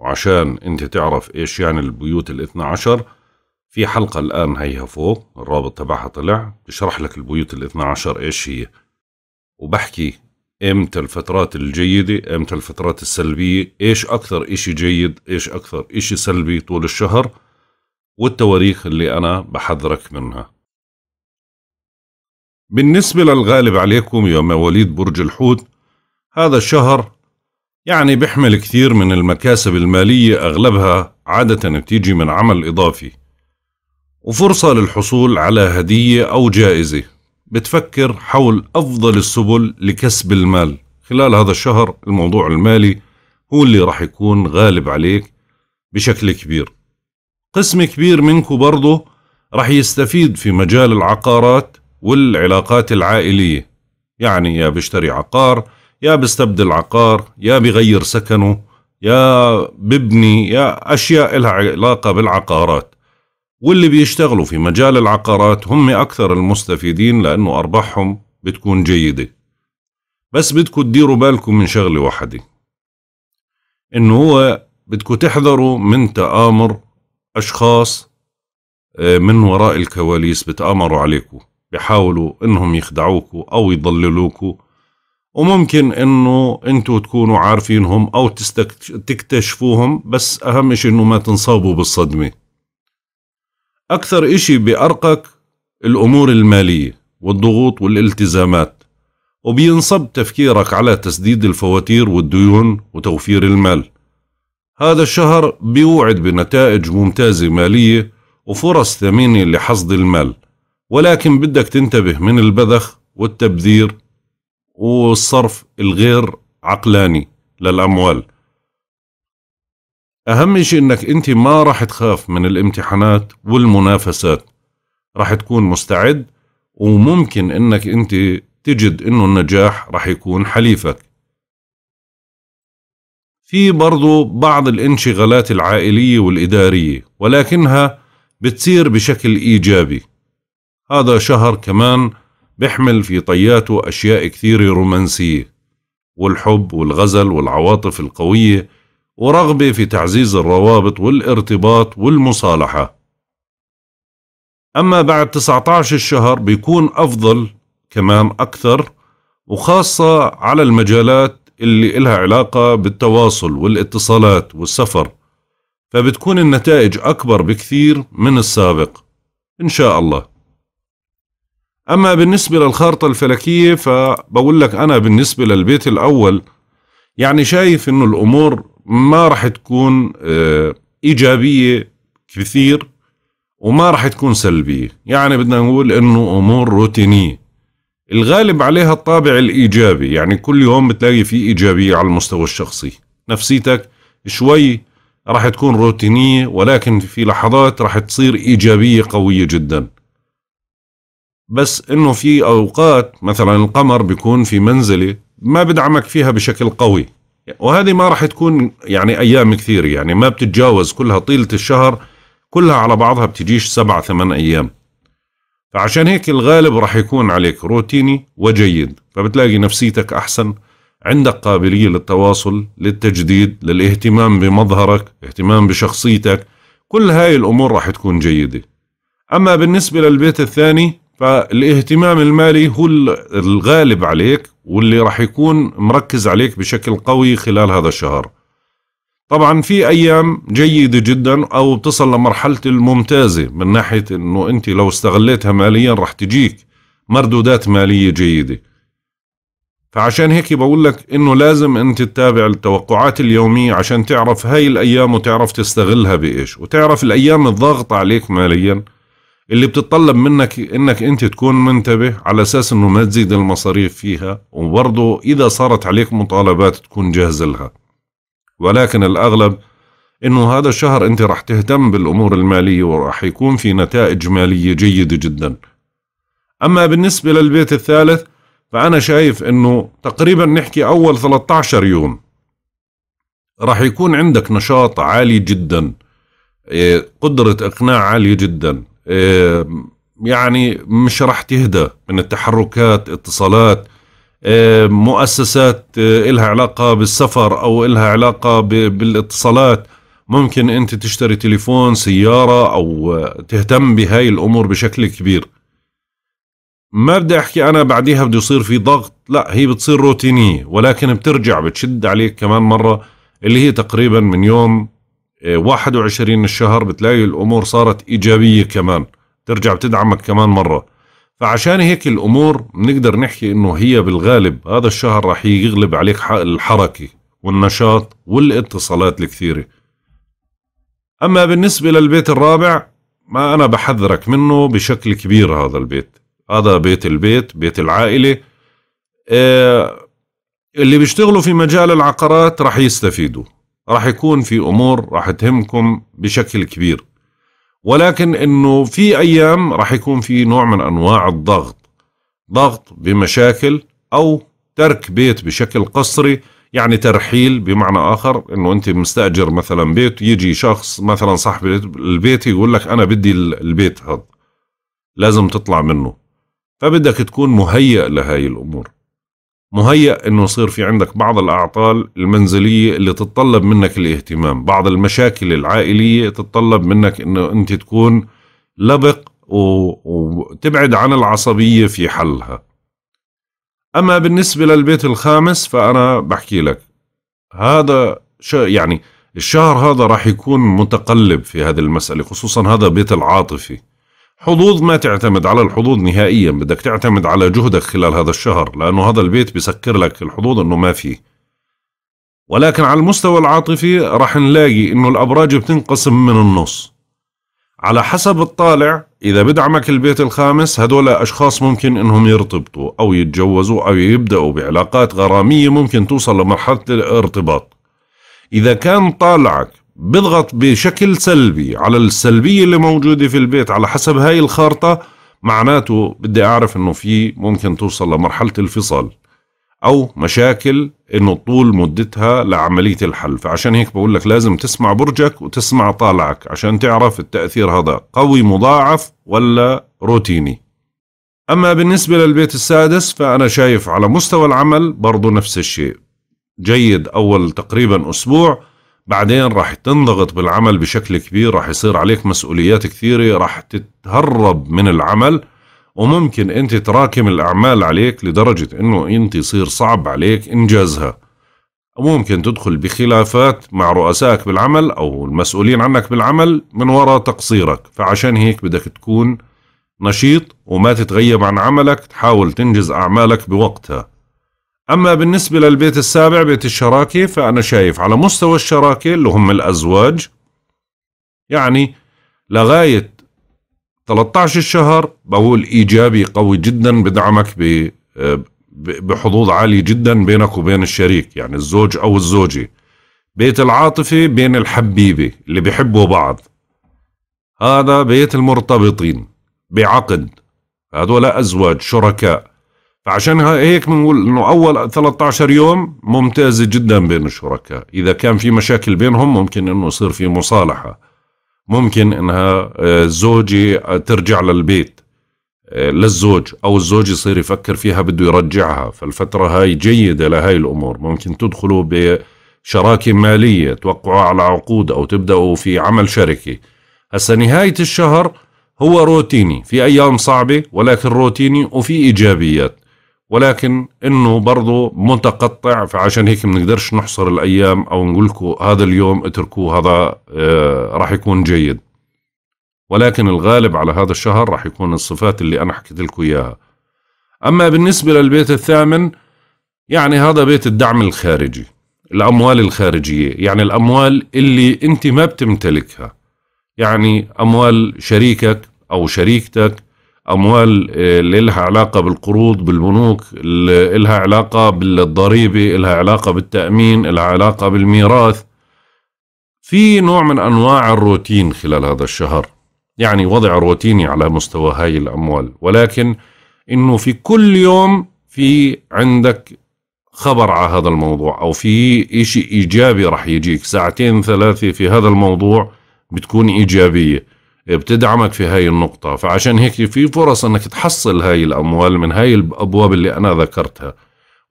وعشان انت تعرف ايش يعني البيوت الاثنى عشر في حلقة الآن هيها فوق الرابط تبعها طلع بشرح لك البيوت الاثنى عشر ايش هي وبحكي امتى الفترات الجيدة امتى الفترات السلبية ايش اكثر اشي جيد ايش اكثر اشي سلبي طول الشهر والتواريخ اللي انا بحذرك منها بالنسبة للغالب عليكم يا مواليد برج الحوت هذا الشهر يعني بيحمل كثير من المكاسب المالية أغلبها عادة بتيجي من عمل إضافي وفرصة للحصول على هدية أو جائزة بتفكر حول أفضل السبل لكسب المال خلال هذا الشهر الموضوع المالي هو اللي راح يكون غالب عليك بشكل كبير قسم كبير منكم برضه راح يستفيد في مجال العقارات والعلاقات العائلية يعني يا بيشتري عقار يا بيستبدل عقار يا بيغير سكنه يا ببني يا أشياء لها علاقة بالعقارات واللي بيشتغلوا في مجال العقارات هم أكثر المستفيدين لأنه أرباحهم بتكون جيدة بس بدكم تديروا بالكم من شغلة واحدة إنه هو بدكم تحذروا من تآمر أشخاص آه، من وراء الكواليس بتآمروا عليكم بيحاولوا إنهم يخدعوكوا أو يضللوكوا وممكن انه انتم تكونوا عارفينهم او تكتشفوهم بس اهم شيء انه ما تنصابوا بالصدمه اكثر شيء بارقك الامور الماليه والضغوط والالتزامات وبينصب تفكيرك على تسديد الفواتير والديون وتوفير المال هذا الشهر بيوعد بنتائج ممتازة مالية وفرص ثمينة لحصد المال ولكن بدك تنتبه من البذخ والتبذير والصرف الغير عقلاني للأموال أهم شيء أنك أنت ما راح تخاف من الامتحانات والمنافسات راح تكون مستعد وممكن أنك أنت تجد أنه النجاح راح يكون حليفك في برضو بعض الانشغالات العائلية والإدارية ولكنها بتصير بشكل إيجابي هذا شهر كمان بيحمل في طياته أشياء كثيرة رومانسية والحب والغزل والعواطف القوية ورغبة في تعزيز الروابط والارتباط والمصالحة أما بعد 19 الشهر بيكون أفضل كمان أكثر وخاصة على المجالات اللي إلها علاقة بالتواصل والاتصالات والسفر فبتكون النتائج أكبر بكثير من السابق إن شاء الله أما بالنسبة للخارطة الفلكية فبقول لك أنا بالنسبة للبيت الأول يعني شايف إنه الأمور ما رح تكون آه، إيجابية كثير وما رح تكون سلبية يعني بدنا نقول إنه أمور روتينية الغالب عليها الطابع الإيجابي يعني كل يوم بتلاقي في إيجابية على المستوى الشخصي نفسيتك شوي راح تكون روتينية ولكن في لحظات راح تصير إيجابية قوية جدا بس انه في اوقات مثلا القمر بيكون في منزله ما بدعمك فيها بشكل قوي وهذه ما راح تكون يعني ايام كثير يعني ما بتتجاوز كلها طيله الشهر كلها على بعضها بتجيش سبعة ثمان ايام فعشان هيك الغالب راح يكون عليك روتيني وجيد فبتلاقي نفسيتك احسن عندك قابليه للتواصل للتجديد للاهتمام بمظهرك اهتمام بشخصيتك كل هاي الامور راح تكون جيده اما بالنسبه للبيت الثاني فالاهتمام المالي هو الغالب عليك واللي راح يكون مركز عليك بشكل قوي خلال هذا الشهر طبعا في ايام جيده جدا او بتصل لمرحله الممتازه من ناحيه انه انت لو استغليتها ماليا راح تجيك مردودات ماليه جيده فعشان هيك بقول لك انه لازم انت تتابع التوقعات اليوميه عشان تعرف هاي الايام وتعرف تستغلها بايش وتعرف الايام الضاغطه عليك ماليا اللي بتتطلب منك انك انت تكون منتبه على اساس انه ما تزيد المصاريف فيها وبرضه اذا صارت عليك مطالبات تكون جاهز لها ولكن الاغلب انه هذا الشهر انت راح تهتم بالامور الماليه وراح يكون في نتائج ماليه جيده جدا اما بالنسبه للبيت الثالث فانا شايف انه تقريبا نحكي اول 13 يوم راح يكون عندك نشاط عالي جدا إيه، قدرة إقناع عالية جدا يعني مش راح تهدى من التحركات اتصالات مؤسسات آه، إلها علاقة بالسفر أو إلها علاقة بالاتصالات ممكن أنت تشتري تليفون سيارة أو آه، تهتم بهاي الأمور بشكل كبير ما بدي أحكي أنا بعديها بده يصير في ضغط لا هي بتصير روتينية ولكن بترجع بتشد عليك كمان مرة اللي هي تقريبا من يوم 21 إيه، الشهر بتلاقي الأمور صارت إيجابية كمان ترجع بتدعمك كمان مرة فعشان هيك الأمور بنقدر نحكي إنه هي بالغالب هذا الشهر رح يغلب عليك الحركة والنشاط والاتصالات الكثيرة أما بالنسبة للبيت الرابع ما أنا بحذرك منه بشكل كبير هذا البيت هذا بيت البيت بيت العائلة إيه، اللي بيشتغلوا في مجال العقارات رح يستفيدوا راح يكون في امور راح تهمكم بشكل كبير ولكن انه في ايام راح يكون في نوع من انواع الضغط ضغط بمشاكل او ترك بيت بشكل قسري يعني ترحيل بمعنى اخر انه انت مستاجر مثلا بيت يجي شخص مثلا صاحب البيت يقول لك انا بدي البيت هذا لازم تطلع منه فبدك تكون مهيئ لهي الامور مهيأ أنه يصير في عندك بعض الأعطال المنزلية اللي تتطلب منك الاهتمام بعض المشاكل العائلية تتطلب منك أنه أنت تكون لبق وتبعد عن العصبية في حلها أما بالنسبة للبيت الخامس فأنا بحكي لك هذا يعني الشهر هذا راح يكون متقلب في هذه المسألة خصوصا هذا بيت العاطفة حظوظ ما تعتمد على الحظوظ نهائيا بدك تعتمد على جهدك خلال هذا الشهر لأنه هذا البيت بسكر لك الحظوظ أنه ما فيه ولكن على المستوى العاطفي راح نلاقي أنه الأبراج بتنقسم من النص على حسب الطالع إذا بدعمك البيت الخامس هدول أشخاص ممكن أنهم يرتبطوا أو يتجوزوا أو يبدأوا بعلاقات غرامية ممكن توصل لمرحلة الارتباط إذا كان طالعك بضغط بشكل سلبي على السلبية اللي موجودة في البيت على حسب هاي الخارطة معناته بدي أعرف أنه في ممكن توصل لمرحلة الفصال أو مشاكل أنه طول مدتها لعملية الحل فعشان هيك بقول لك لازم تسمع برجك وتسمع طالعك عشان تعرف التأثير هذا قوي مضاعف ولا روتيني أما بالنسبة للبيت السادس فأنا شايف على مستوى العمل برضو نفس الشيء جيد أول تقريبا أسبوع بعدين راح تنضغط بالعمل بشكل كبير راح يصير عليك مسؤوليات كثيرة راح تتهرب من العمل وممكن انت تراكم الأعمال عليك لدرجة انه انت يصير صعب عليك انجازها وممكن تدخل بخلافات مع رؤسائك بالعمل أو المسؤولين عنك بالعمل من وراء تقصيرك فعشان هيك بدك تكون نشيط وما تتغيب عن عملك تحاول تنجز أعمالك بوقتها أما بالنسبة للبيت السابع بيت الشراكة فأنا شايف على مستوى الشراكة اللي هم الأزواج يعني لغاية 13 الشهر بقول إيجابي قوي جدا بدعمك بحظوظ عالي جدا بينك وبين الشريك يعني الزوج أو الزوجة بيت العاطفة بين الحبيبة اللي بيحبوا بعض هذا بيت المرتبطين بعقد هذول أزواج شركاء فعشان هيك بنقول انه اول 13 يوم ممتازه جدا بين الشركاء اذا كان في مشاكل بينهم ممكن انه يصير في مصالحه ممكن انها آه، زوجي آه، ترجع للبيت آه، للزوج او الزوج يصير يفكر فيها بده يرجعها فالفتره هاي جيده لهي الامور ممكن تدخلوا بشراكه ماليه توقعوا على عقود او تبداوا في عمل شركه هسا نهايه الشهر هو روتيني في ايام صعبه ولكن روتيني وفي ايجابيات ولكن انه برضه متقطع فعشان هيك بنقدرش نحصر الايام او نقول لكم هذا اليوم اتركوه هذا آه، راح يكون جيد ولكن الغالب على هذا الشهر راح يكون الصفات اللي انا حكيت لكم اياها اما بالنسبه للبيت الثامن يعني هذا بيت الدعم الخارجي الاموال الخارجيه يعني الاموال اللي انت ما بتمتلكها يعني اموال شريكك او شريكتك اموال آه، اللي لها علاقه بالقروض بالبنوك اللي لها علاقه بالضريبه لها علاقه بالتامين لها علاقه بالميراث في نوع من انواع الروتين خلال هذا الشهر يعني وضع روتيني على مستوى هاي الاموال ولكن انه في كل يوم في عندك خبر على هذا الموضوع او في إشي ايجابي رح يجيك ساعتين ثلاثه في هذا الموضوع بتكون ايجابيه بتدعمك في هاي النقطة فعشان هيك في فرص انك تحصل هاي الاموال من هاي الابواب اللي انا ذكرتها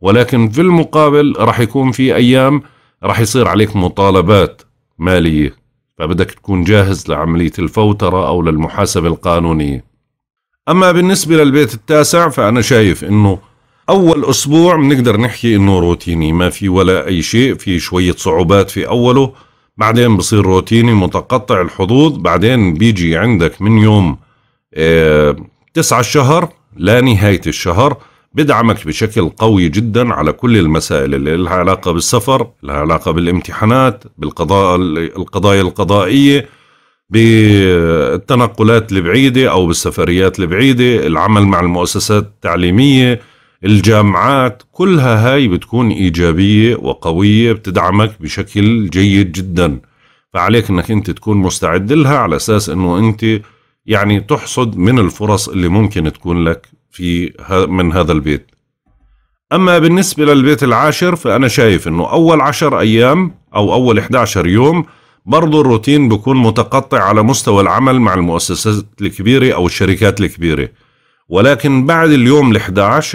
ولكن في المقابل راح يكون في ايام راح يصير عليك مطالبات مالية فبدك تكون جاهز لعملية الفوترة او للمحاسبة القانونية اما بالنسبة للبيت التاسع فانا شايف انه اول اسبوع بنقدر نحكي انه روتيني ما في ولا اي شيء في شوية صعوبات في اوله بعدين بصير روتيني متقطع الحظوظ بعدين بيجي عندك من يوم آه، تسعة الشهر لنهاية الشهر بدعمك بشكل قوي جدا على كل المسائل اللي لها علاقة بالسفر لها علاقة بالامتحانات بالقضاء القضايا القضائية بالتنقلات البعيدة أو بالسفريات البعيدة العمل مع المؤسسات التعليمية الجامعات كلها هاي بتكون إيجابية وقوية بتدعمك بشكل جيد جدا فعليك أنك أنت تكون مستعد لها على أساس أنه أنت يعني تحصد من الفرص اللي ممكن تكون لك في من هذا البيت أما بالنسبة للبيت العاشر فأنا شايف أنه أول عشر أيام أو أول 11 يوم برضو الروتين بيكون متقطع على مستوى العمل مع المؤسسات الكبيرة أو الشركات الكبيرة ولكن بعد اليوم ال11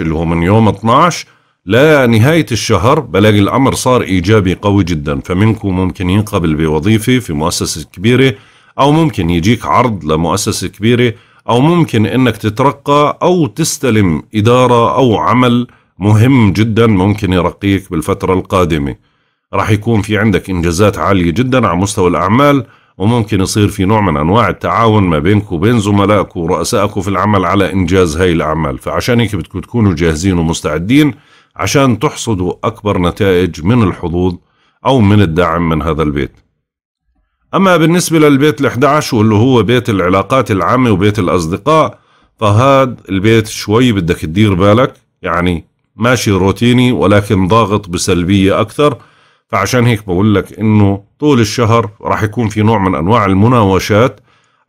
اللي هو من يوم 12 لنهاية الشهر بلاقي الأمر صار إيجابي قوي جدا فمنكم ممكن ينقبل بوظيفة في مؤسسة كبيرة أو ممكن يجيك عرض لمؤسسة كبيرة أو ممكن أنك تترقى أو تستلم إدارة أو عمل مهم جدا ممكن يرقيك بالفترة القادمة راح يكون في عندك إنجازات عالية جدا على مستوى الأعمال وممكن يصير في نوع من أنواع التعاون ما بينك وبين زملائك ورؤسائك في العمل على إنجاز هاي الأعمال فعشان هيك بدكم تكونوا جاهزين ومستعدين عشان تحصدوا أكبر نتائج من الحظوظ أو من الدعم من هذا البيت أما بالنسبة للبيت ال11 واللي هو بيت العلاقات العامة وبيت الأصدقاء فهاد البيت شوي بدك تدير بالك يعني ماشي روتيني ولكن ضاغط بسلبية أكثر فعشان هيك بقول لك انه طول الشهر راح يكون في نوع من انواع المناوشات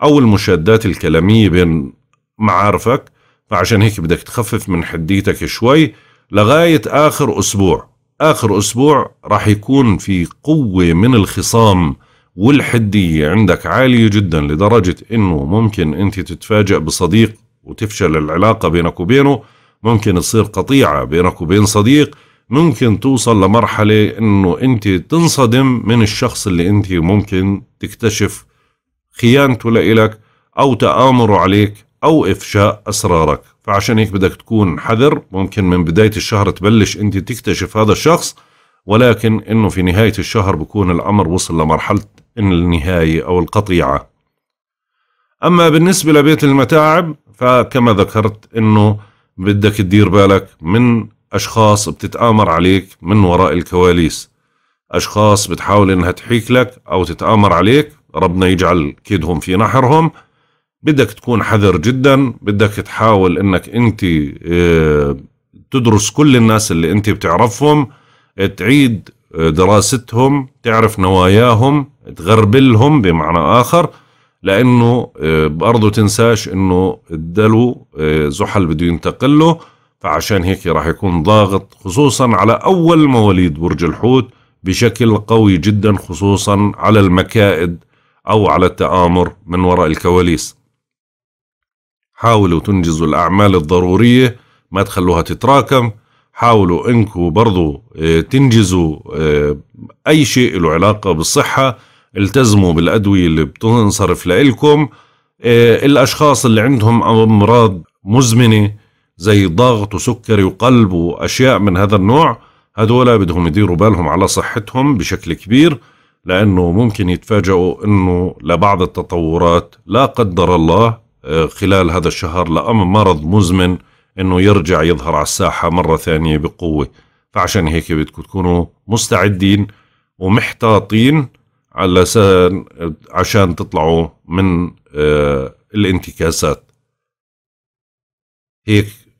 او المشادات الكلاميه بين معارفك فعشان هيك بدك تخفف من حديتك شوي لغايه اخر اسبوع اخر اسبوع راح يكون في قوه من الخصام والحديه عندك عاليه جدا لدرجه انه ممكن انت تتفاجئ بصديق وتفشل العلاقه بينك وبينه ممكن تصير قطيعه بينك وبين صديق ممكن توصل لمرحلة انه انت تنصدم من الشخص اللي انت ممكن تكتشف خيانته لإلك او تآمره عليك او افشاء اسرارك فعشان هيك بدك تكون حذر ممكن من بداية الشهر تبلش انت تكتشف هذا الشخص ولكن انه في نهاية الشهر بكون الامر وصل لمرحلة النهاية او القطيعة اما بالنسبة لبيت المتاعب فكما ذكرت انه بدك تدير بالك من أشخاص بتتآمر عليك من وراء الكواليس أشخاص بتحاول إنها تحيك لك أو تتآمر عليك ربنا يجعل كيدهم في نحرهم بدك تكون حذر جدا بدك تحاول إنك أنت آه، تدرس كل الناس اللي أنت بتعرفهم تعيد آه، دراستهم تعرف نواياهم تغربلهم بمعنى آخر لأنه آه، برضه تنساش إنه الدلو زحل بده ينتقله فعشان هيك راح يكون ضاغط خصوصا على أول مواليد برج الحوت بشكل قوي جدا خصوصا على المكائد أو على التآمر من وراء الكواليس حاولوا تنجزوا الأعمال الضرورية ما تخلوها تتراكم حاولوا انكم برضو آه، تنجزوا آه، اي شيء له علاقة بالصحة التزموا بالادوية اللي بتنصرف لإلكم آه، الاشخاص اللي عندهم امراض مزمنة زي ضغط وسكري وقلب واشياء من هذا النوع هذولا بدهم يديروا بالهم على صحتهم بشكل كبير لانه ممكن يتفاجئوا انه لبعض التطورات لا قدر الله آه، خلال هذا الشهر لأم مرض مزمن انه يرجع يظهر على الساحه مره ثانيه بقوه فعشان هيك بدكم تكونوا مستعدين ومحتاطين على عشان تطلعوا من آه، الانتكاسات هيك